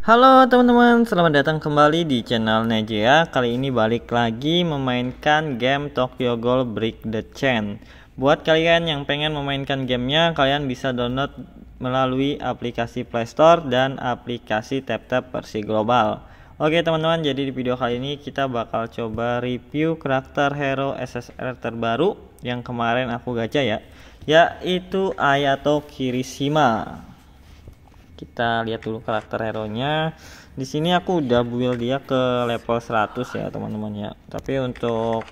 Halo teman-teman, selamat datang kembali di channel Nejea. Kali ini balik lagi memainkan game Tokyo Gold Break the Chain. Buat kalian yang pengen memainkan gamenya, kalian bisa download melalui aplikasi Play Store dan aplikasi TapTap versi global. Oke teman-teman, jadi di video kali ini kita bakal coba review karakter hero SSR terbaru yang kemarin aku gacha ya, yaitu Ayato Kirishima kita lihat dulu karakter hero nya di sini aku udah build dia ke level 100 ya teman-teman ya tapi untuk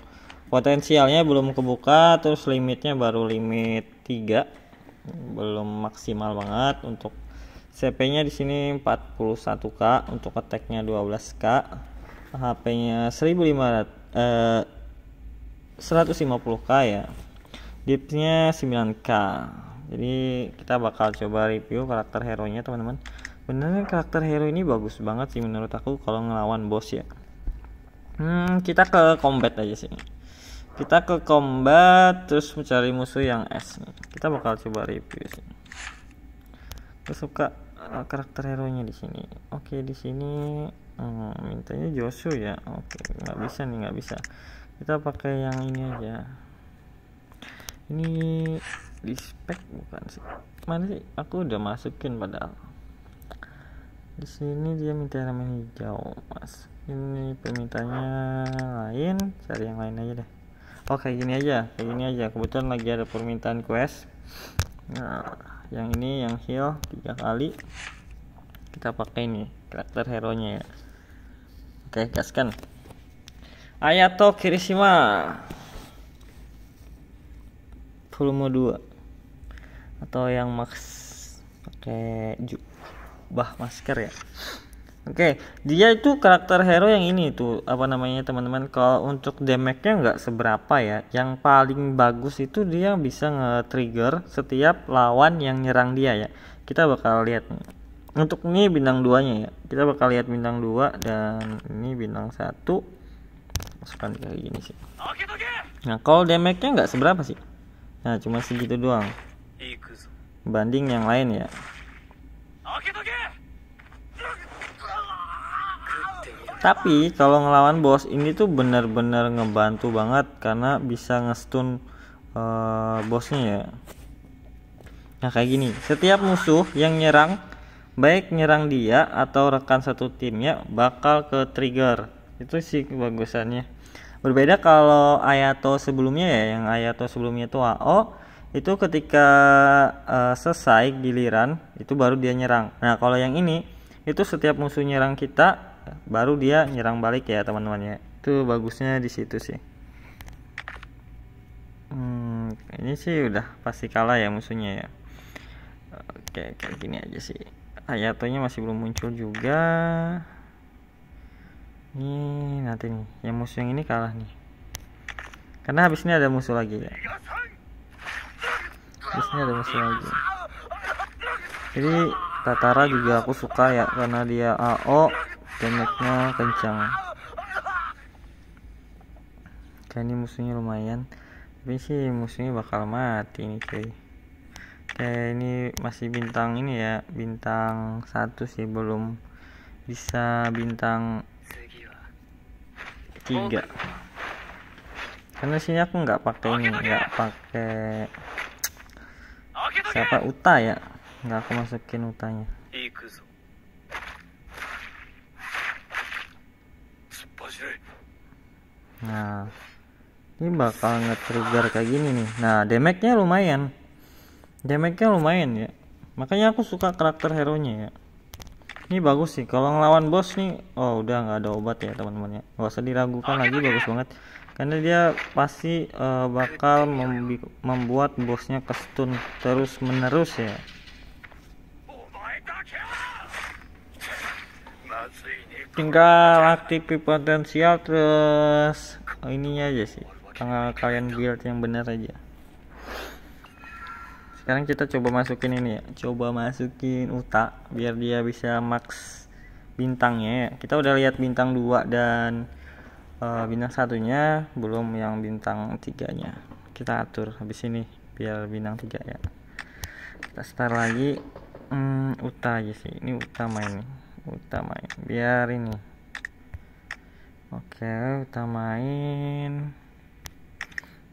potensialnya belum kebuka terus limitnya baru limit 3 belum maksimal banget untuk CP nya di sini 41k untuk attack nya 12k HP nya 1500 eh, 150k ya dipnya nya 9k jadi kita bakal coba review karakter hero nya teman-teman benernya karakter hero ini bagus banget sih menurut aku kalau ngelawan bos ya hmm, kita ke combat aja sih kita ke combat terus mencari musuh yang S nih kita bakal coba review sih aku suka eh, karakter hero nya di sini oke di sini hmm, mintanya Joshua ya oke nggak bisa nih nggak bisa kita pakai yang ini aja ini respect bukan sih mana sih aku udah masukin padahal di sini dia minta ramen hijau mas ini permintaannya lain cari yang lain aja deh oh gini aja kayak gini aja kebetulan lagi ada permintaan quest nah yang ini yang heal tiga kali kita pakai ini karakter hero nya ya oke gaskan Ayato Kirishima volume 2 atau yang max pakai jubah masker ya oke dia itu karakter hero yang ini tuh apa namanya teman-teman kalau untuk damage-nya nggak seberapa ya yang paling bagus itu dia bisa nge-trigger setiap lawan yang nyerang dia ya kita bakal lihat untuk ini bintang duanya ya kita bakal lihat bintang dua dan ini bintang satu masukkan kayak gini sih nah kalau damage nya nggak seberapa sih nah cuma segitu doang banding yang lain ya tapi kalau ngelawan bos ini tuh bener-bener ngebantu banget karena bisa ngestun uh, bosnya ya nah kayak gini setiap musuh yang nyerang baik nyerang dia atau rekan satu timnya bakal ke trigger itu sih kebagusannya berbeda kalau Ayato sebelumnya ya yang Ayato sebelumnya itu AO itu ketika uh, selesai giliran itu baru dia nyerang. Nah, kalau yang ini itu setiap musuh nyerang kita baru dia nyerang balik ya teman-temannya. Itu bagusnya di situ sih. Hmm, ini sih udah pasti kalah ya musuhnya ya. Oke, kayak gini aja sih. ayatonya masih belum muncul juga. Ini nanti nih, yang musuh yang ini kalah nih. Karena habis ini ada musuh lagi ya ada musuh lagi jadi Tatara juga aku suka ya karena dia AO damage-nya kencang kayak ini musuhnya lumayan tapi sih musuhnya bakal mati nih cuy kayak ini masih bintang ini ya bintang satu sih belum bisa bintang tiga karena sini aku nggak pakai ini nggak pakai siapa Uta ya nggak aku masukin Utanya nah ini bakal nge-trigger kayak gini nih nah damage-nya lumayan damage-nya lumayan ya makanya aku suka karakter hero nya ya ini bagus sih kalau ngelawan bos nih oh udah nggak ada obat ya teman-teman ya nggak usah diragukan lagi bagus banget karena dia pasti uh, bakal membuat bosnya ke terus menerus ya tinggal aktif potensial terus oh, ini aja sih tanggal kalian build yang benar aja sekarang kita coba masukin ini ya coba masukin uta biar dia bisa max bintangnya ya kita udah lihat bintang 2 dan uh, bintang satunya belum yang bintang tiganya kita atur habis ini biar bintang tiga ya kita start lagi hmm, uta aja sih ini utama ini utama biar ini oke okay, utamain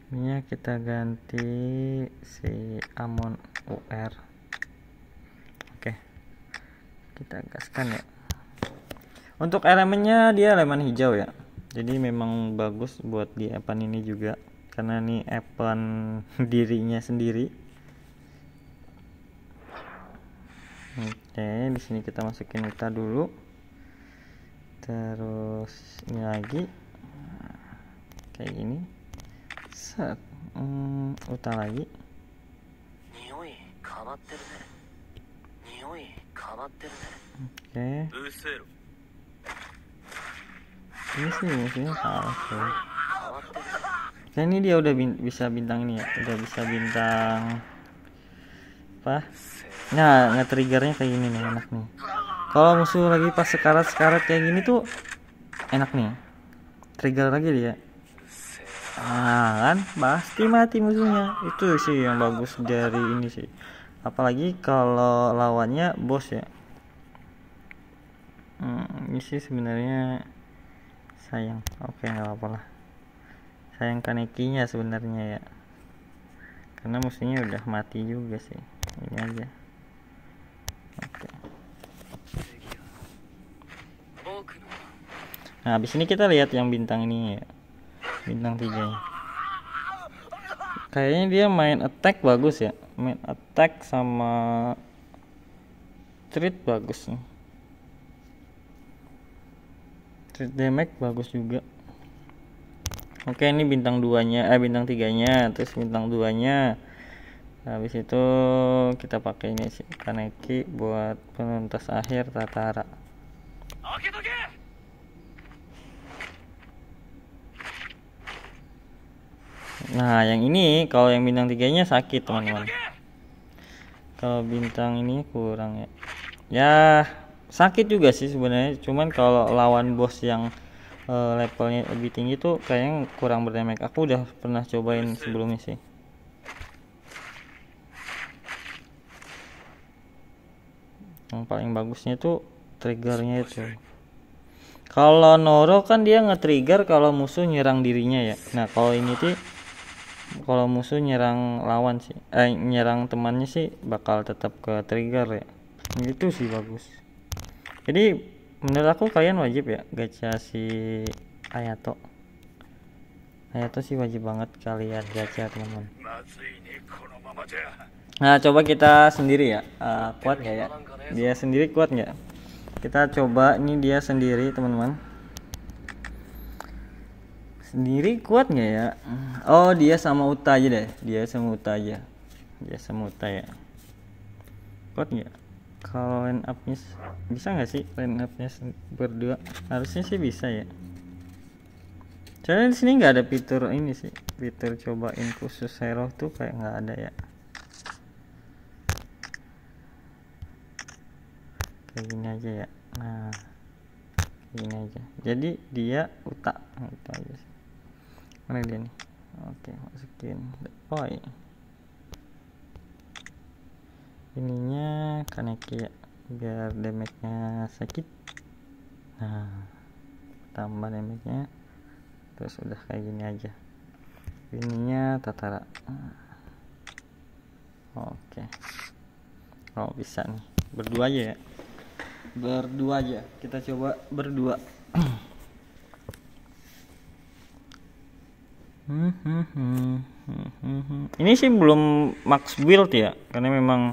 nya kita ganti si amon UR oke kita gaskan ya untuk elemennya dia elemen hijau ya jadi memang bagus buat di epan ini juga karena ini epan dirinya sendiri oke di sini kita masukin kita dulu terus ini lagi nah, kayak gini set hmm, utang lagi oke okay. ini sih musuhnya kalah nah, ini dia udah bin bisa bintang ini ya udah bisa bintang apa nah nge-triggernya kayak gini nih enak nih kalau musuh lagi pas sekarat-sekarat kayak gini tuh enak nih trigger lagi dia nah kan pasti mati musuhnya itu sih yang bagus dari ini sih apalagi kalau lawannya bos ya hmm, ini sih sebenarnya sayang oke okay, nggak apa-apa lah sayang kanekinya sebenarnya ya karena musuhnya udah mati juga sih ini aja okay. nah habis ini kita lihat yang bintang ini ya bintang 3 kayaknya dia main attack bagus ya main attack sama treat bagus nih treat damage bagus juga oke ini bintang duanya, eh bintang tiganya, terus bintang duanya, habis itu kita pakai ini sih Kaneki buat penuntas akhir Tatara Nah, yang ini kalau yang bintang tiganya sakit, teman-teman. Kalau bintang ini kurang ya. Ya, sakit juga sih sebenarnya. Cuman kalau lawan bos yang uh, levelnya lebih tinggi tuh kayaknya kurang berdamage. Aku udah pernah cobain sebelumnya sih. Yang paling bagusnya tuh triggernya itu. Kalau Noro kan dia nge-trigger kalau musuh nyerang dirinya ya. Nah, kalau ini tuh kalau musuh nyerang lawan sih eh nyerang temannya sih bakal tetap ke trigger ya gitu sih bagus jadi menurut aku kalian wajib ya gacha si Ayato Ayato sih wajib banget kalian gacha teman-teman nah coba kita sendiri ya uh, kuat nggak ya dia sendiri kuat nggak kita coba ini dia sendiri teman-teman sendiri kuat nggak ya oh dia sama Uta aja deh dia sama Uta aja dia sama Uta ya kuat nggak kalau line upnya bisa nggak sih line upnya berdua harusnya sih bisa ya soalnya di sini nggak ada fitur ini sih fitur cobain khusus hero tuh kayak nggak ada ya kayak gini aja ya nah gini aja jadi dia uta, nah, uta aja sih mana dia nih oke masukin point ininya connect ya biar damage nya sakit nah tambah damage nya terus udah kayak gini aja ininya tatara oke oh bisa nih berdua aja ya berdua aja kita coba berdua Hmm, hmm, hmm, ini sih belum max build ya, karena memang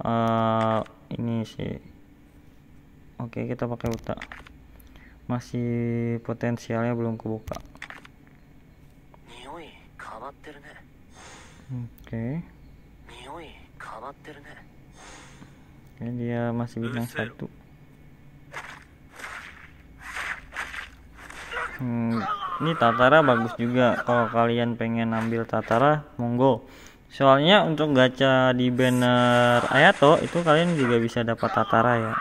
uh, ini sih. Oke, kita pakai utak. Masih potensialnya belum kebuka. Oke. Okay. ini dia masih bintang satu. Hmm ini tatara bagus juga kalau kalian pengen ambil tatara monggo soalnya untuk gacha di banner ayato itu kalian juga bisa dapat tatara ya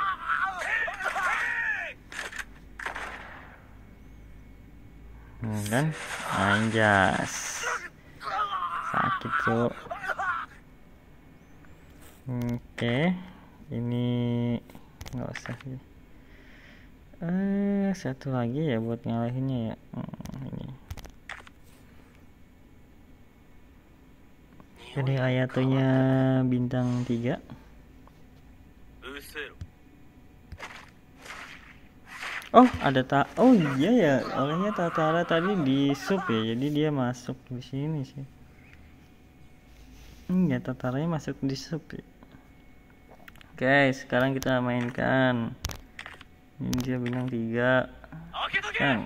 dan anjas sakit tuh. oke ini nggak usah sih eh satu lagi ya buat ngalahinnya ya hmm, ini jadi ayatunya bintang tiga Oh ada ta Oh iya ya olehnya Tatara tadi di sub ya jadi dia masuk di sini sih Enggak, iya, Tataranya masuk di sub ya Oke sekarang kita mainkan ini dia bilang tiga kan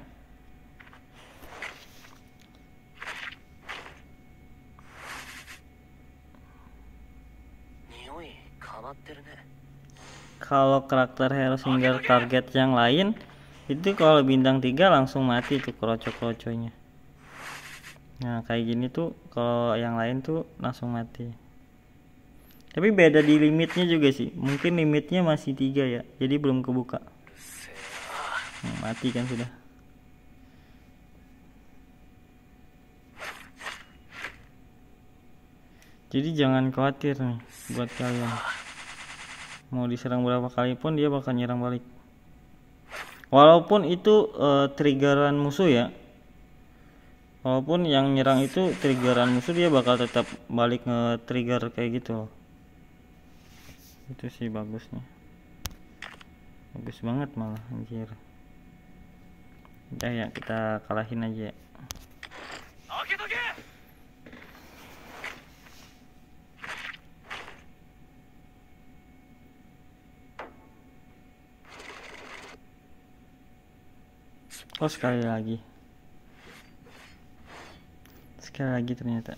kalau karakter hero single target yang lain itu kalau bintang tiga langsung mati tuh kroco-kroconya nah kayak gini tuh kalau yang lain tuh langsung mati tapi beda di limitnya juga sih mungkin limitnya masih tiga ya jadi belum kebuka Hmm, mati kan sudah jadi jangan khawatir nih buat kalian mau diserang berapa kali pun dia bakal nyerang balik walaupun itu e, triggeran musuh ya walaupun yang nyerang itu triggeran musuh dia bakal tetap balik nge-trigger kayak gitu itu sih bagusnya bagus banget malah anjir udah ya, ya kita kalahin aja ya. Oh sekali lagi Sekali lagi ternyata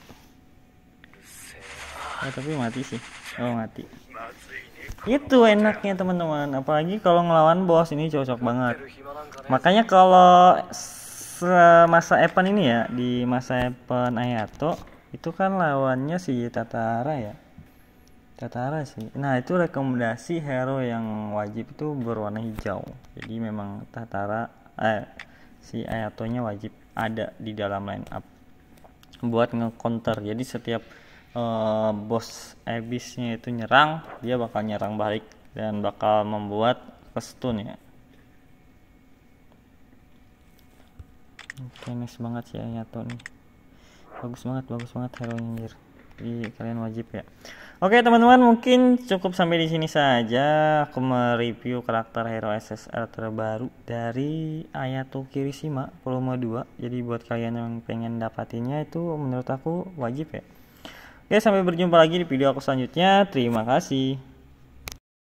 Oh tapi mati sih Oh mati Itu enaknya teman-teman Apalagi kalau ngelawan bos ini cocok banget Makanya kalau semasa Evan ini ya di masa Evan Ayato itu kan lawannya si Tatara ya. Tatara sih. Nah, itu rekomendasi hero yang wajib itu berwarna hijau. Jadi memang Tatara eh si Ayatonya wajib ada di dalam line up buat nge-counter. Jadi setiap uh, eh, bos Abyssnya itu nyerang, dia bakal nyerang balik dan bakal membuat kestun ya oke okay, nice banget sih Ayato ya, nih bagus banget bagus banget hero ini. jadi kalian wajib ya oke okay, teman-teman mungkin cukup sampai di sini saja aku mereview karakter hero SSR terbaru dari Ayato Kirishima volume 2 jadi buat kalian yang pengen dapatinnya itu menurut aku wajib ya oke okay, sampai berjumpa lagi di video aku selanjutnya terima kasih